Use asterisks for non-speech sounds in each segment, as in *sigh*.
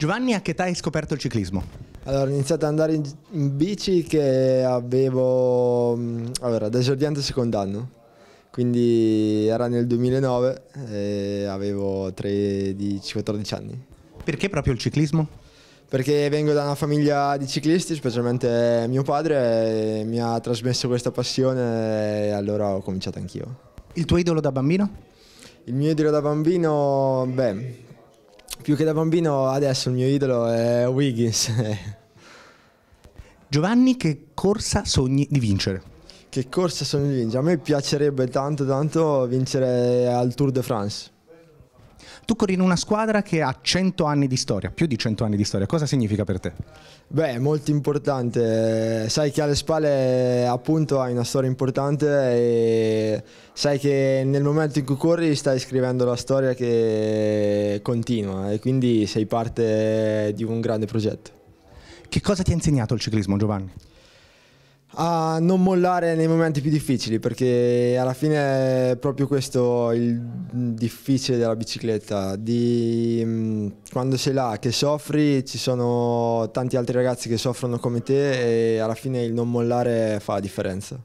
Giovanni, a che età hai scoperto il ciclismo? Allora, ho iniziato ad andare in, in bici che avevo, mm, allora, da esordiante secondo anno, quindi era nel 2009 e avevo 13-14 anni. Perché proprio il ciclismo? Perché vengo da una famiglia di ciclisti, specialmente mio padre, mi ha trasmesso questa passione e allora ho cominciato anch'io. Il tuo idolo da bambino? Il mio idolo da bambino, beh, più che da bambino adesso il mio idolo è Wiggins. *laughs* Giovanni, che corsa sogni di vincere? Che corsa sogni di vincere? A me piacerebbe tanto tanto vincere al Tour de France. Tu corri in una squadra che ha 100 anni di storia, più di 100 anni di storia, cosa significa per te? Beh, è molto importante, sai che alle spalle appunto hai una storia importante e sai che nel momento in cui corri stai scrivendo la storia che continua e quindi sei parte di un grande progetto. Che cosa ti ha insegnato il ciclismo Giovanni? a non mollare nei momenti più difficili perché alla fine è proprio questo il difficile della bicicletta di, mm, quando sei là che soffri ci sono tanti altri ragazzi che soffrono come te e alla fine il non mollare fa la differenza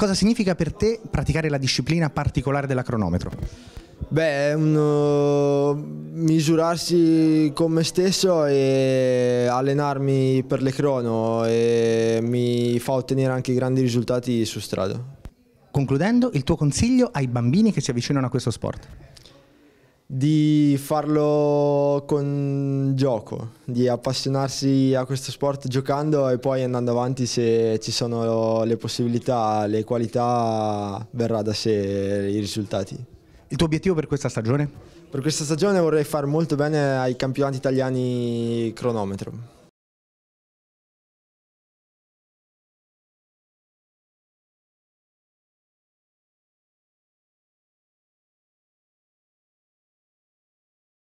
Cosa significa per te praticare la disciplina particolare della cronometro? Beh, uno, uh, misurarsi con me stesso e allenarmi per le crono e mi fa ottenere anche grandi risultati su strada. Concludendo, il tuo consiglio ai bambini che si avvicinano a questo sport? di farlo con gioco, di appassionarsi a questo sport giocando e poi andando avanti se ci sono le possibilità, le qualità, verrà da sé i risultati. Il tuo obiettivo per questa stagione? Per questa stagione vorrei far molto bene ai campionati italiani cronometro.